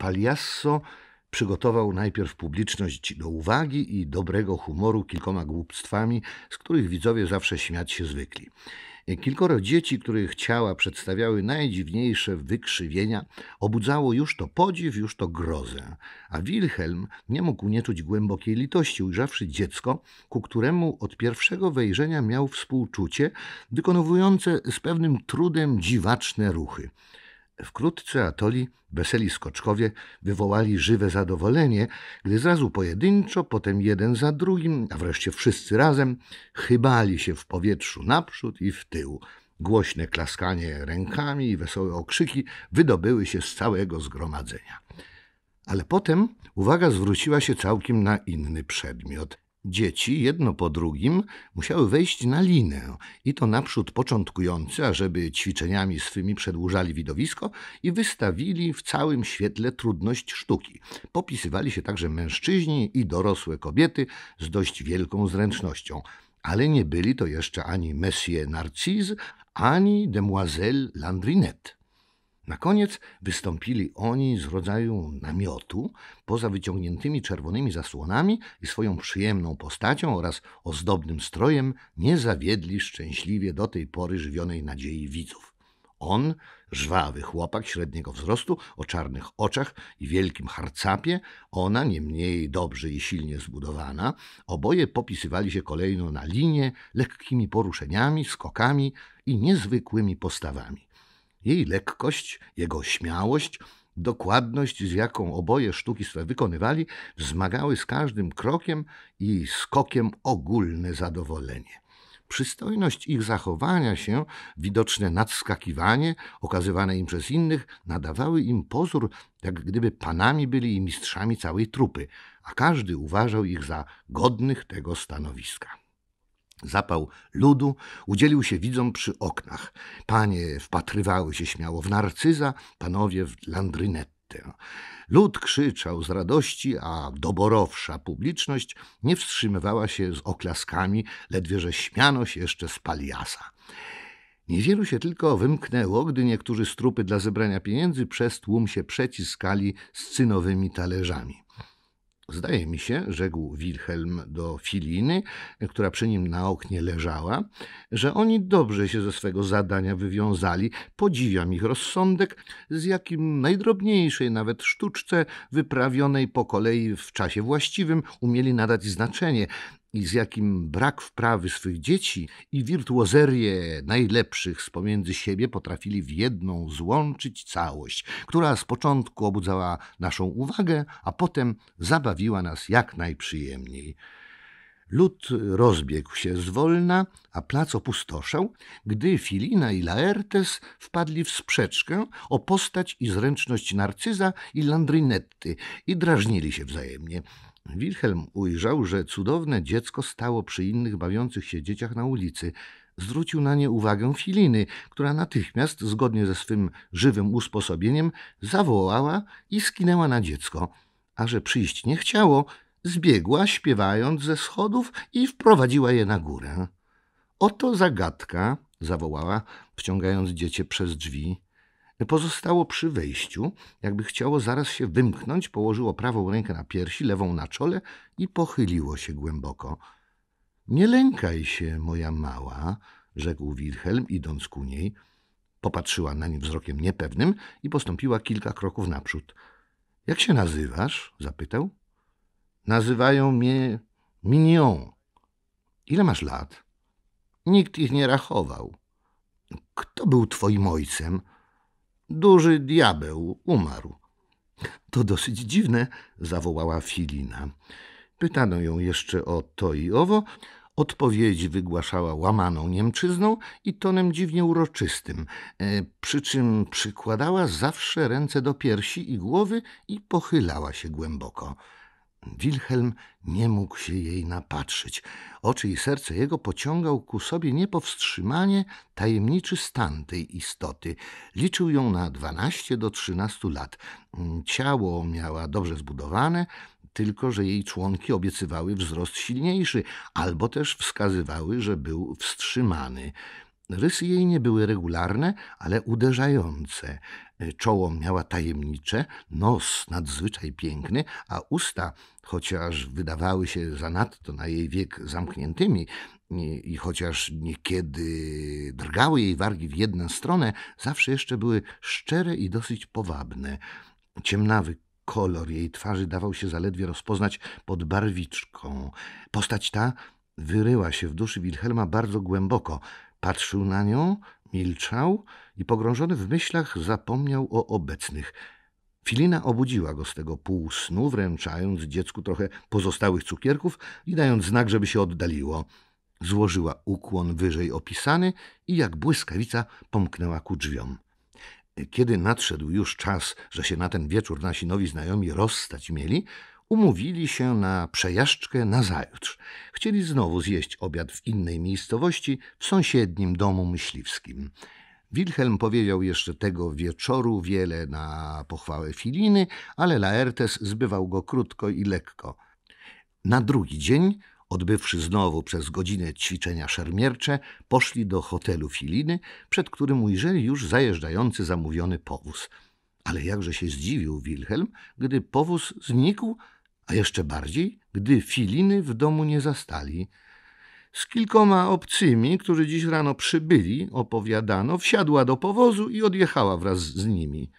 Paliasso przygotował najpierw publiczność do uwagi i dobrego humoru kilkoma głupstwami, z których widzowie zawsze śmiać się zwykli. Kilkoro dzieci, których ciała przedstawiały najdziwniejsze wykrzywienia, obudzało już to podziw, już to grozę, a Wilhelm nie mógł nie czuć głębokiej litości, ujrzawszy dziecko, ku któremu od pierwszego wejrzenia miał współczucie, wykonujące z pewnym trudem dziwaczne ruchy. Wkrótce Atoli, weseli skoczkowie wywołali żywe zadowolenie, gdy zrazu pojedynczo, potem jeden za drugim, a wreszcie wszyscy razem chybali się w powietrzu naprzód i w tył. Głośne klaskanie rękami i wesołe okrzyki wydobyły się z całego zgromadzenia. Ale potem uwaga zwróciła się całkiem na inny przedmiot. Dzieci jedno po drugim musiały wejść na linę i to naprzód początkujący, ażeby ćwiczeniami swymi przedłużali widowisko i wystawili w całym świetle trudność sztuki. Popisywali się także mężczyźni i dorosłe kobiety z dość wielką zręcznością, ale nie byli to jeszcze ani Messie Narcisse, ani Demoiselle Landrinette. Na koniec wystąpili oni z rodzaju namiotu, poza wyciągniętymi czerwonymi zasłonami i swoją przyjemną postacią oraz ozdobnym strojem nie zawiedli szczęśliwie do tej pory żywionej nadziei widzów. On, żwawy chłopak średniego wzrostu, o czarnych oczach i wielkim harcapie, ona nie mniej dobrze i silnie zbudowana, oboje popisywali się kolejno na linie lekkimi poruszeniami, skokami i niezwykłymi postawami. Jej lekkość, jego śmiałość, dokładność, z jaką oboje sztuki swe wykonywali, wzmagały z każdym krokiem i skokiem ogólne zadowolenie. Przystojność ich zachowania się, widoczne nadskakiwanie okazywane im przez innych, nadawały im pozór, jak gdyby panami byli i mistrzami całej trupy, a każdy uważał ich za godnych tego stanowiska. Zapał ludu udzielił się widzom przy oknach. Panie wpatrywały się śmiało w narcyza, panowie w landrynettę. Lud krzyczał z radości, a doborowsza publiczność nie wstrzymywała się z oklaskami, ledwie że śmiano się jeszcze z paliasa. Niewielu się tylko wymknęło, gdy niektórzy strupy dla zebrania pieniędzy przez tłum się przeciskali z cynowymi talerzami. Zdaje mi się, rzekł Wilhelm do Filiny, która przy nim na oknie leżała, że oni dobrze się ze swego zadania wywiązali. Podziwiam ich rozsądek, z jakim najdrobniejszej nawet sztuczce wyprawionej po kolei w czasie właściwym umieli nadać znaczenie i z jakim brak wprawy swych dzieci i wirtuozerię najlepszych z pomiędzy siebie potrafili w jedną złączyć całość, która z początku obudzała naszą uwagę, a potem zabawiła nas jak najprzyjemniej. Lud rozbiegł się zwolna, a plac opustoszał, gdy Filina i Laertes wpadli w sprzeczkę o postać i zręczność Narcyza i Landrinetty i drażnili się wzajemnie. Wilhelm ujrzał, że cudowne dziecko stało przy innych bawiących się dzieciach na ulicy. Zwrócił na nie uwagę Filiny, która natychmiast, zgodnie ze swym żywym usposobieniem, zawołała i skinęła na dziecko. A że przyjść nie chciało, zbiegła, śpiewając ze schodów i wprowadziła je na górę. Oto zagadka, zawołała, wciągając dziecię przez drzwi. Pozostało przy wejściu, jakby chciało zaraz się wymknąć, położyło prawą rękę na piersi, lewą na czole i pochyliło się głęboko. Nie lękaj się, moja mała, rzekł Wilhelm, idąc ku niej. Popatrzyła na nań wzrokiem niepewnym i postąpiła kilka kroków naprzód. Jak się nazywasz? zapytał. Nazywają mnie Minion. Ile masz lat? Nikt ich nie rachował. Kto był twoim ojcem? Duży diabeł umarł. To dosyć dziwne, zawołała Filina. Pytano ją jeszcze o to i owo. Odpowiedzi wygłaszała łamaną Niemczyzną i tonem dziwnie uroczystym, e, przy czym przykładała zawsze ręce do piersi i głowy i pochylała się głęboko. Wilhelm nie mógł się jej napatrzyć. Oczy i serce jego pociągał ku sobie niepowstrzymanie tajemniczy stan tej istoty. Liczył ją na dwanaście do trzynastu lat. Mm, ciało miała dobrze zbudowane, tylko że jej członki obiecywały wzrost silniejszy, albo też wskazywały, że był wstrzymany. Rysy jej nie były regularne, ale uderzające. E, czoło miała tajemnicze, nos nadzwyczaj piękny, a usta, chociaż wydawały się zanadto na jej wiek zamkniętymi i, e, i chociaż niekiedy drgały jej wargi w jedną stronę, zawsze jeszcze były szczere i dosyć powabne. Ciemnawy kolor jej twarzy dawał się zaledwie rozpoznać pod barwiczką. Postać ta wyryła się w duszy Wilhelma bardzo głęboko – Patrzył na nią, milczał i pogrążony w myślach zapomniał o obecnych. Filina obudziła go z tego półsnu, wręczając dziecku trochę pozostałych cukierków i dając znak, żeby się oddaliło. Złożyła ukłon wyżej opisany i jak błyskawica pomknęła ku drzwiom. Kiedy nadszedł już czas, że się na ten wieczór nasi nowi znajomi rozstać mieli, umówili się na przejażdżkę nazajutrz. Chcieli znowu zjeść obiad w innej miejscowości, w sąsiednim domu myśliwskim. Wilhelm powiedział jeszcze tego wieczoru wiele na pochwałę Filiny, ale Laertes zbywał go krótko i lekko. Na drugi dzień, odbywszy znowu przez godzinę ćwiczenia szermiercze, poszli do hotelu Filiny, przed którym ujrzeli już zajeżdżający zamówiony powóz. Ale jakże się zdziwił Wilhelm, gdy powóz znikł, a jeszcze bardziej, gdy Filiny w domu nie zastali. Z kilkoma obcymi, którzy dziś rano przybyli, opowiadano, wsiadła do powozu i odjechała wraz z nimi.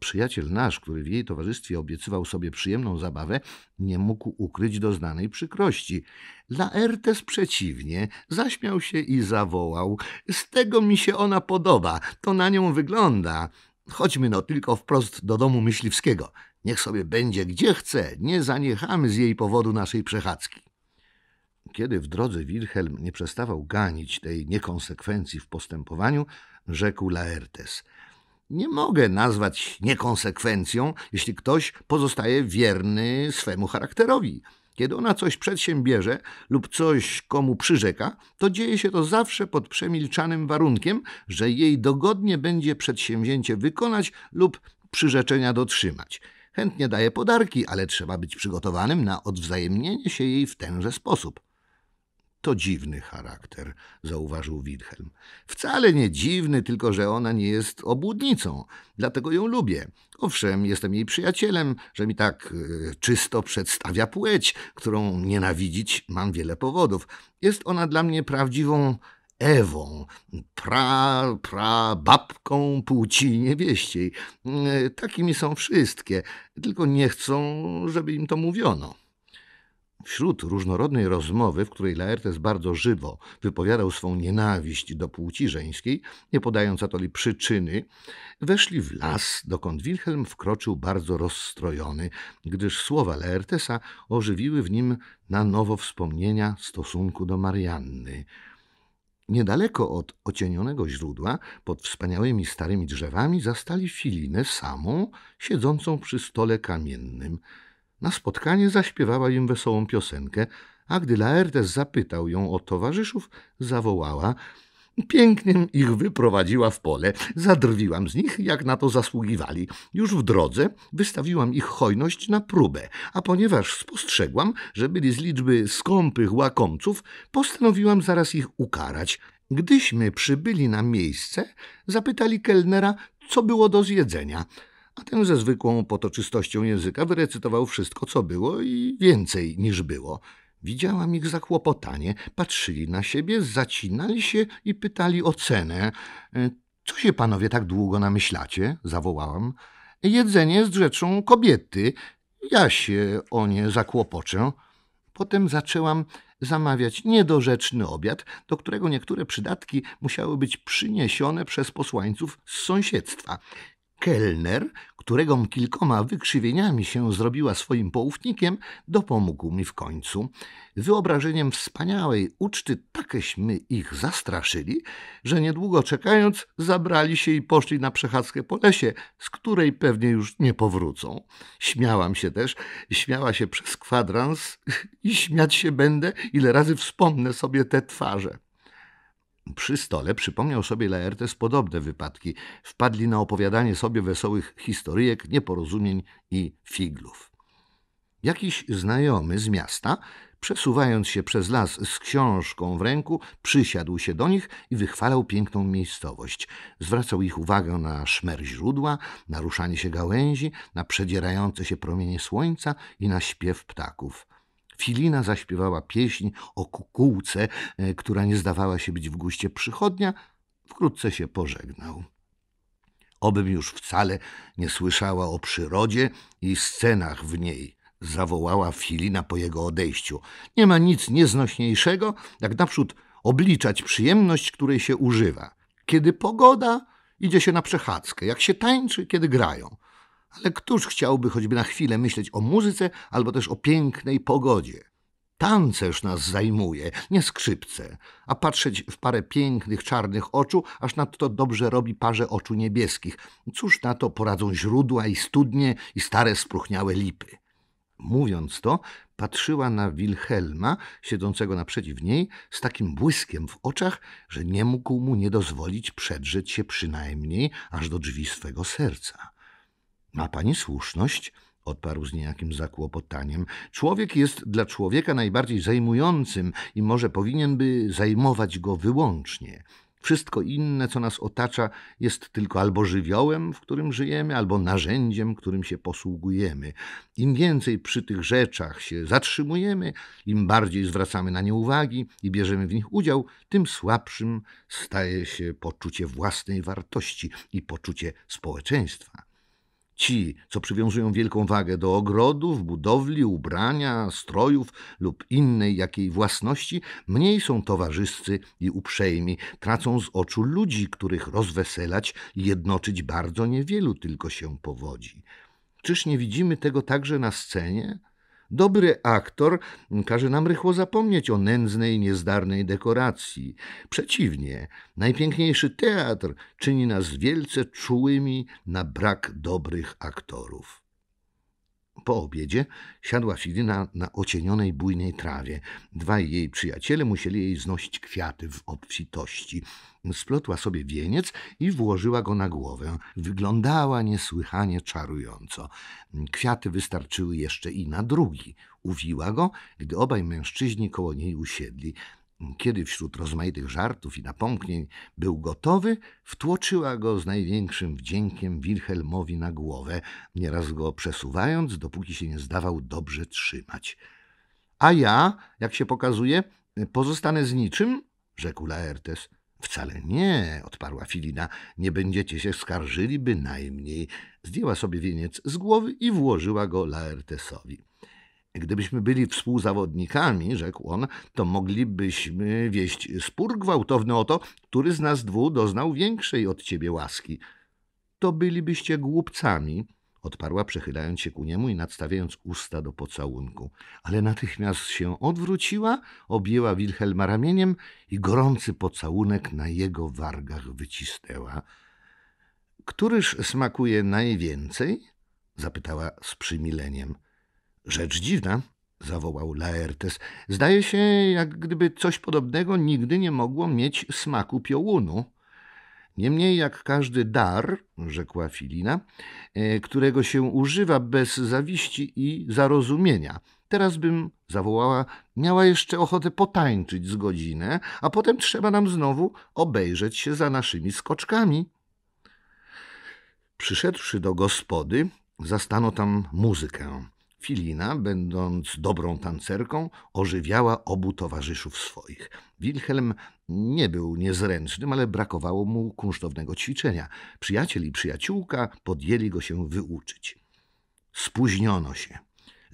Przyjaciel nasz, który w jej towarzystwie obiecywał sobie przyjemną zabawę, nie mógł ukryć doznanej przykrości. Laertes przeciwnie, zaśmiał się i zawołał: Z tego mi się ona podoba, to na nią wygląda. Chodźmy no tylko wprost do domu myśliwskiego. Niech sobie będzie gdzie chce, nie zaniechamy z jej powodu naszej przechadzki. Kiedy w drodze Wilhelm nie przestawał ganić tej niekonsekwencji w postępowaniu, rzekł Laertes. Nie mogę nazwać niekonsekwencją, jeśli ktoś pozostaje wierny swemu charakterowi. Kiedy ona coś przedsiębierze lub coś komu przyrzeka, to dzieje się to zawsze pod przemilczanym warunkiem, że jej dogodnie będzie przedsięwzięcie wykonać lub przyrzeczenia dotrzymać. Chętnie daje podarki, ale trzeba być przygotowanym na odwzajemnienie się jej w tenże sposób. To dziwny charakter, zauważył Wilhelm. Wcale nie dziwny, tylko że ona nie jest obłudnicą, dlatego ją lubię. Owszem, jestem jej przyjacielem, że mi tak y, czysto przedstawia płeć, którą nienawidzić mam wiele powodów. Jest ona dla mnie prawdziwą Ewą, pra, pra, babką płci niewieściej. E, takimi są wszystkie, tylko nie chcą, żeby im to mówiono. Wśród różnorodnej rozmowy, w której Laertes bardzo żywo wypowiadał swą nienawiść do płci żeńskiej, nie podając atoli przyczyny, weszli w las, dokąd Wilhelm wkroczył bardzo rozstrojony, gdyż słowa Laertesa ożywiły w nim na nowo wspomnienia stosunku do Marianny – Niedaleko od ocienionego źródła, pod wspaniałymi starymi drzewami, zastali Filinę samą, siedzącą przy stole kamiennym. Na spotkanie zaśpiewała im wesołą piosenkę, a gdy Laertes zapytał ją o towarzyszów, zawołała – Pięknie ich wyprowadziła w pole, zadrwiłam z nich, jak na to zasługiwali. Już w drodze wystawiłam ich hojność na próbę, a ponieważ spostrzegłam, że byli z liczby skąpych łakomców, postanowiłam zaraz ich ukarać. Gdyśmy przybyli na miejsce, zapytali kelnera, co było do zjedzenia a ten ze zwykłą potoczystością języka wyrecytował wszystko, co było i więcej niż było. Widziałam ich zakłopotanie, patrzyli na siebie, zacinali się i pytali o cenę. E, co się panowie tak długo namyślacie? zawołałam. Jedzenie jest rzeczą kobiety. Ja się o nie zakłopoczę. Potem zaczęłam zamawiać niedorzeczny obiad, do którego niektóre przydatki musiały być przyniesione przez posłańców z sąsiedztwa. Kelner, którego kilkoma wykrzywieniami się zrobiła swoim poufnikiem, dopomógł mi w końcu. Wyobrażeniem wspaniałej uczty takeśmy ich zastraszyli, że niedługo czekając zabrali się i poszli na przechadzkę po lesie, z której pewnie już nie powrócą. Śmiałam się też, śmiała się przez kwadrans i śmiać się będę, ile razy wspomnę sobie te twarze. Przy stole przypomniał sobie Laertes podobne wypadki. Wpadli na opowiadanie sobie wesołych historyjek, nieporozumień i figlów. Jakiś znajomy z miasta, przesuwając się przez las z książką w ręku, przysiadł się do nich i wychwalał piękną miejscowość. Zwracał ich uwagę na szmer źródła, na ruszanie się gałęzi, na przedzierające się promienie słońca i na śpiew ptaków. Filina zaśpiewała pieśń o kukułce, e, która nie zdawała się być w guście przychodnia. Wkrótce się pożegnał. Obym już wcale nie słyszała o przyrodzie i scenach w niej – zawołała Filina po jego odejściu. Nie ma nic nieznośniejszego, jak naprzód obliczać przyjemność, której się używa. Kiedy pogoda, idzie się na przechadzkę, jak się tańczy, kiedy grają ale któż chciałby choćby na chwilę myśleć o muzyce albo też o pięknej pogodzie? Tancerz nas zajmuje, nie skrzypce, a patrzeć w parę pięknych czarnych oczu, aż nadto dobrze robi parze oczu niebieskich. Cóż na to poradzą źródła i studnie i stare spruchniałe lipy. Mówiąc to, patrzyła na Wilhelma, siedzącego naprzeciw niej, z takim błyskiem w oczach, że nie mógł mu nie dozwolić przedrzeć się przynajmniej aż do drzwi swego serca. Ma pani słuszność, odparł z niejakim zakłopotaniem. Człowiek jest dla człowieka najbardziej zajmującym i może powinien by zajmować go wyłącznie. Wszystko inne, co nas otacza, jest tylko albo żywiołem, w którym żyjemy, albo narzędziem, którym się posługujemy. Im więcej przy tych rzeczach się zatrzymujemy, im bardziej zwracamy na nie uwagi i bierzemy w nich udział, tym słabszym staje się poczucie własnej wartości i poczucie społeczeństwa. Ci, co przywiązują wielką wagę do ogrodów, budowli, ubrania, strojów lub innej jakiej własności, mniej są towarzyscy i uprzejmi, tracą z oczu ludzi, których rozweselać i jednoczyć bardzo niewielu tylko się powodzi. Czyż nie widzimy tego także na scenie? Dobry aktor każe nam rychło zapomnieć o nędznej, niezdarnej dekoracji. Przeciwnie, najpiękniejszy teatr czyni nas wielce czułymi na brak dobrych aktorów. Po obiedzie siadła Filina na ocienionej, bujnej trawie. Dwaj jej przyjaciele musieli jej znosić kwiaty w obfitości. Splotła sobie wieniec i włożyła go na głowę. Wyglądała niesłychanie czarująco. Kwiaty wystarczyły jeszcze i na drugi. Uwiła go, gdy obaj mężczyźni koło niej usiedli. Kiedy wśród rozmaitych żartów i napomknień był gotowy, wtłoczyła go z największym wdziękiem Wilhelmowi na głowę, nieraz go przesuwając, dopóki się nie zdawał dobrze trzymać. A ja, jak się pokazuje, pozostanę z niczym? rzekł Laertes. Wcale nie, odparła Filina. Nie będziecie się skarżyli bynajmniej. Zdjęła sobie wieniec z głowy i włożyła go Laertesowi. Gdybyśmy byli współzawodnikami, rzekł on, to moglibyśmy wieść spór gwałtowny o to, który z nas dwu doznał większej od ciebie łaski. To bylibyście głupcami, odparła, przechylając się ku niemu i nadstawiając usta do pocałunku. Ale natychmiast się odwróciła, objęła Wilhelma ramieniem i gorący pocałunek na jego wargach wycisnęła. Któryż smakuje najwięcej? zapytała z przymileniem. Rzecz dziwna, zawołał Laertes. Zdaje się, jak gdyby coś podobnego nigdy nie mogło mieć smaku piołunu. Niemniej jak każdy dar, rzekła Filina, e, którego się używa bez zawiści i zarozumienia. Teraz bym zawołała, miała jeszcze ochotę potańczyć z godzinę, a potem trzeba nam znowu obejrzeć się za naszymi skoczkami. Przyszedłszy do gospody, zastano tam muzykę. Filina, będąc dobrą tancerką, ożywiała obu towarzyszów swoich. Wilhelm nie był niezręcznym, ale brakowało mu kunsztownego ćwiczenia. Przyjaciel i przyjaciółka podjęli go się wyuczyć. Spóźniono się.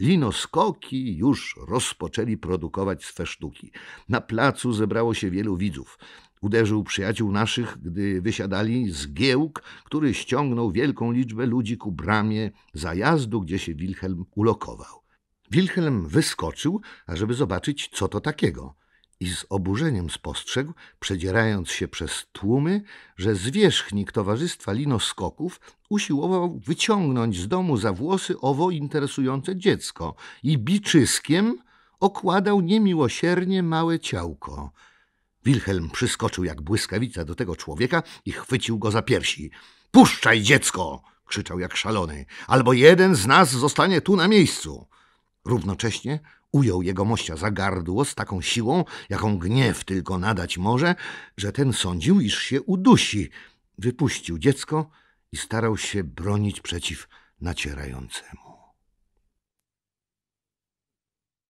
Linoskoki już rozpoczęli produkować swe sztuki. Na placu zebrało się wielu widzów. Uderzył przyjaciół naszych, gdy wysiadali z giełk, który ściągnął wielką liczbę ludzi ku bramie zajazdu, gdzie się Wilhelm ulokował. Wilhelm wyskoczył, ażeby zobaczyć, co to takiego – i z oburzeniem spostrzegł, przedzierając się przez tłumy, że zwierzchnik Towarzystwa Linoskoków usiłował wyciągnąć z domu za włosy owo interesujące dziecko i biczyskiem okładał niemiłosiernie małe ciałko. Wilhelm przyskoczył jak błyskawica do tego człowieka i chwycił go za piersi. Puszczaj dziecko! krzyczał jak szalony, albo jeden z nas zostanie tu na miejscu. Równocześnie ujął jego mościa za gardło z taką siłą, jaką gniew tylko nadać może, że ten sądził, iż się udusi. Wypuścił dziecko i starał się bronić przeciw nacierającemu.